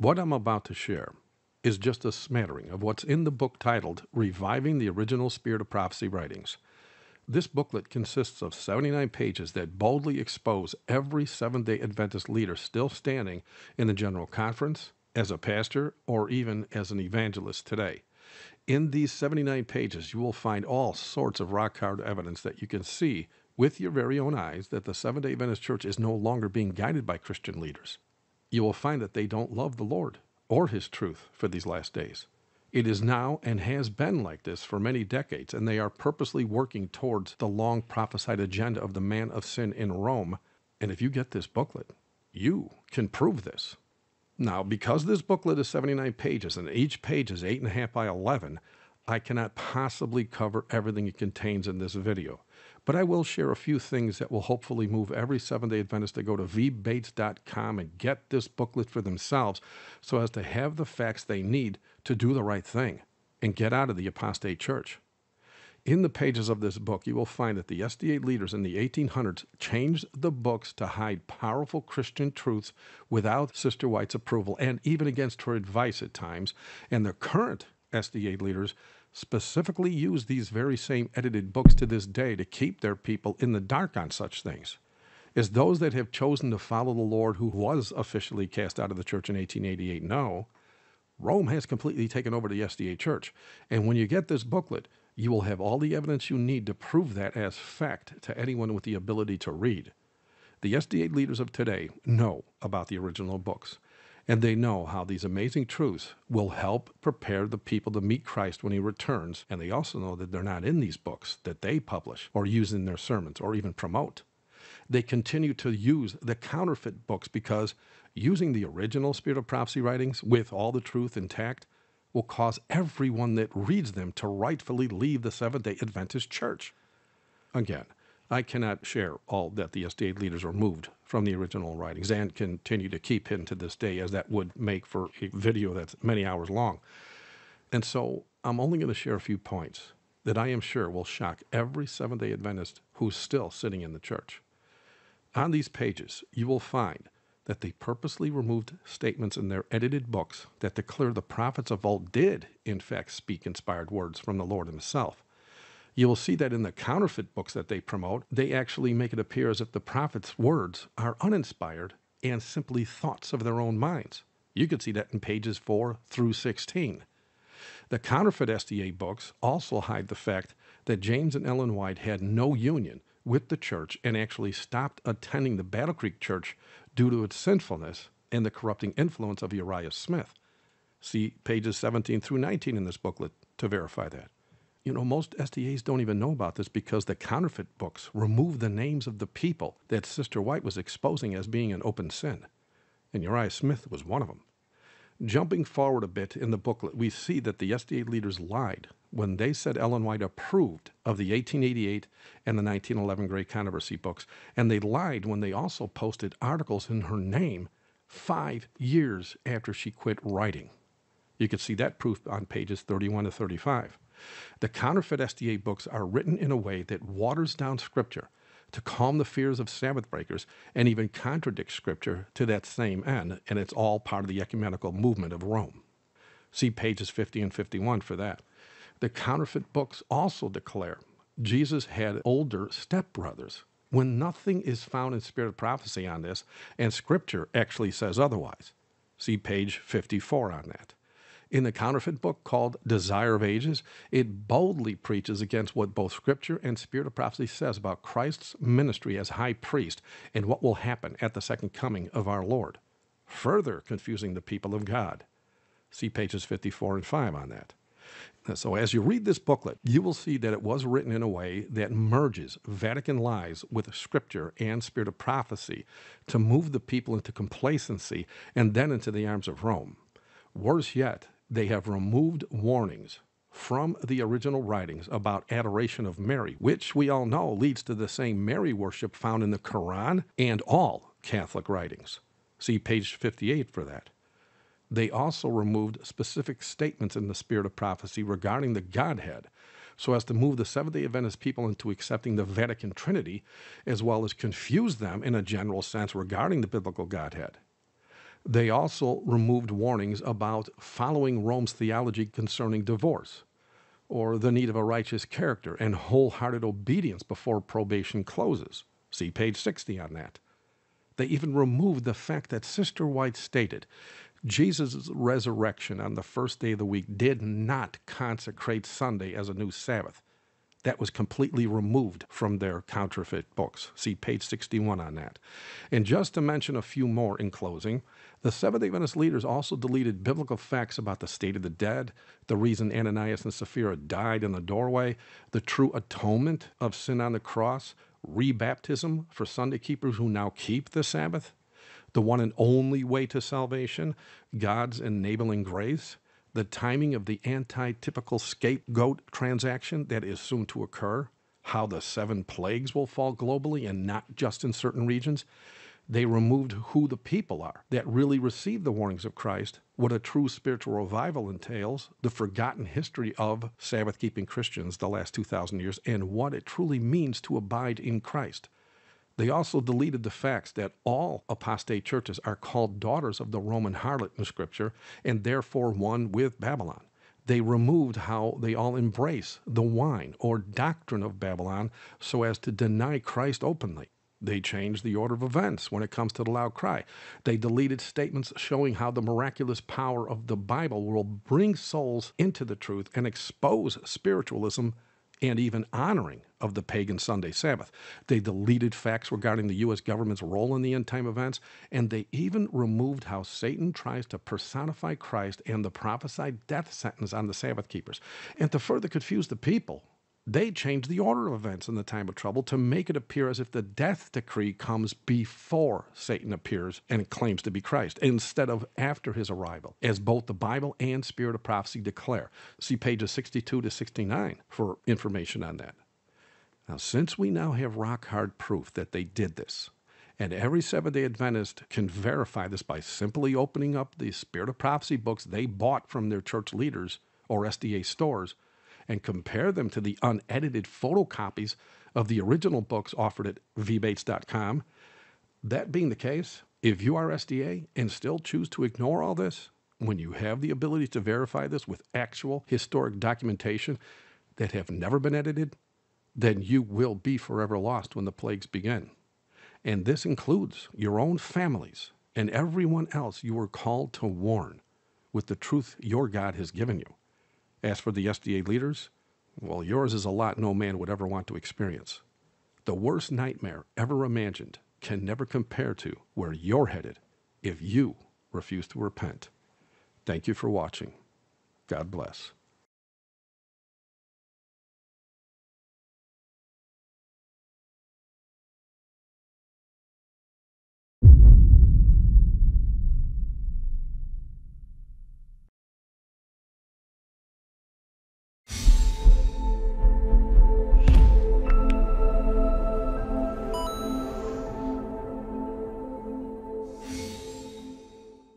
What I'm about to share is just a smattering of what's in the book titled Reviving the Original Spirit of Prophecy Writings. This booklet consists of 79 pages that boldly expose every Seventh day Adventist leader still standing in the general conference, as a pastor, or even as an evangelist today. In these 79 pages, you will find all sorts of rock hard evidence that you can see with your very own eyes that the Seventh day Adventist Church is no longer being guided by Christian leaders you will find that they don't love the Lord or His truth for these last days. It is now and has been like this for many decades, and they are purposely working towards the long prophesied agenda of the man of sin in Rome. And if you get this booklet, you can prove this. Now, because this booklet is 79 pages and each page is 8.5 by 11, I cannot possibly cover everything it contains in this video. But I will share a few things that will hopefully move every Seventh day Adventist to go to vbates.com and get this booklet for themselves so as to have the facts they need to do the right thing and get out of the apostate church. In the pages of this book, you will find that the SDA leaders in the 1800s changed the books to hide powerful Christian truths without Sister White's approval and even against her advice at times. And the current SDA leaders specifically use these very same edited books to this day to keep their people in the dark on such things as those that have chosen to follow the Lord who was officially cast out of the church in 1888 know. Rome has completely taken over the SDA church. And when you get this booklet, you will have all the evidence you need to prove that as fact to anyone with the ability to read. The SDA leaders of today know about the original books and they know how these amazing truths will help prepare the people to meet Christ when he returns. And they also know that they're not in these books that they publish or use in their sermons or even promote. They continue to use the counterfeit books because using the original Spirit of Prophecy writings with all the truth intact will cause everyone that reads them to rightfully leave the Seventh day Adventist Church. Again, I cannot share all that the SDA leaders removed from the original writings and continue to keep hidden to this day, as that would make for a video that's many hours long. And so I'm only going to share a few points that I am sure will shock every Seventh day Adventist who's still sitting in the church. On these pages, you will find that they purposely removed statements in their edited books that declare the prophets of old did, in fact, speak inspired words from the Lord Himself. You will see that in the counterfeit books that they promote, they actually make it appear as if the prophet's words are uninspired and simply thoughts of their own minds. You can see that in pages 4 through 16. The counterfeit SDA books also hide the fact that James and Ellen White had no union with the church and actually stopped attending the Battle Creek Church due to its sinfulness and the corrupting influence of Uriah Smith. See pages 17 through 19 in this booklet to verify that you know, most SDAs don't even know about this because the counterfeit books remove the names of the people that Sister White was exposing as being an open sin. And Uriah Smith was one of them. Jumping forward a bit in the booklet, we see that the SDA leaders lied when they said Ellen White approved of the 1888 and the 1911 Great Controversy books, and they lied when they also posted articles in her name five years after she quit writing. You can see that proof on pages 31 to 35. The counterfeit SDA books are written in a way that waters down scripture to calm the fears of Sabbath breakers and even contradict scripture to that same end and it's all part of the ecumenical movement of Rome. See pages 50 and 51 for that. The counterfeit books also declare Jesus had older stepbrothers when nothing is found in spirit of prophecy on this and scripture actually says otherwise. See page 54 on that. In the counterfeit book called Desire of Ages, it boldly preaches against what both Scripture and Spirit of Prophecy says about Christ's ministry as high priest and what will happen at the second coming of our Lord, further confusing the people of God. See pages 54 and 5 on that. So, as you read this booklet, you will see that it was written in a way that merges Vatican lies with scripture and spirit of prophecy to move the people into complacency and then into the arms of Rome. Worse yet, they have removed warnings from the original writings about adoration of Mary, which we all know leads to the same Mary worship found in the Quran and all Catholic writings. See page 58 for that. They also removed specific statements in the spirit of prophecy regarding the Godhead so as to move the Seventh day Adventist people into accepting the Vatican Trinity as well as confuse them in a general sense regarding the biblical Godhead. They also removed warnings about following Rome's theology concerning divorce or the need of a righteous character and wholehearted obedience before probation closes. See page 60 on that. They even removed the fact that Sister White stated Jesus' resurrection on the first day of the week did not consecrate Sunday as a new Sabbath. That was completely removed from their counterfeit books. See page 61 on that. And just to mention a few more in closing, the Seventh day Adventist leaders also deleted biblical facts about the state of the dead, the reason Ananias and Sapphira died in the doorway, the true atonement of sin on the cross, rebaptism for Sunday keepers who now keep the Sabbath, the one and only way to salvation, God's enabling grace, the timing of the anti-typical scapegoat transaction that is soon to occur, how the seven plagues will fall globally and not just in certain regions. They removed who the people are that really received the warnings of Christ, what a true spiritual revival entails, the forgotten history of Sabbath keeping Christians the last 2,000 years, and what it truly means to abide in Christ. They also deleted the facts that all apostate churches are called daughters of the Roman harlot in Scripture and therefore one with Babylon. They removed how they all embrace the wine or doctrine of Babylon so as to deny Christ openly. They changed the order of events when it comes to the loud cry. They deleted statements showing how the miraculous power of the Bible will bring souls into the truth and expose spiritualism and even honoring of the pagan Sunday Sabbath. They deleted facts regarding the U.S. government's role in the end time events, and they even removed how Satan tries to personify Christ and the prophesied death sentence on the Sabbath keepers. And to further confuse the people, they change the order of events in the time of trouble to make it appear as if the death decree comes before Satan appears and claims to be Christ instead of after his arrival, as both the Bible and Spirit of Prophecy declare. See pages 62 to 69 for information on that. Now, since we now have rock hard proof that they did this, and every Seventh day Adventist can verify this by simply opening up the Spirit of Prophecy books they bought from their church leaders or SDA stores and compare them to the unedited photocopies of the original books offered at vbates.com. That being the case, if you are SDA and still choose to ignore all this, when you have the ability to verify this with actual historic documentation that have never been edited, then you will be forever lost when the plagues begin. And this includes your own families and everyone else you were called to warn with the truth your God has given you. As for the SDA leaders, well, yours is a lot no man would ever want to experience. The worst nightmare ever imagined can never compare to where you're headed if you refuse to repent. Thank you for watching. God bless.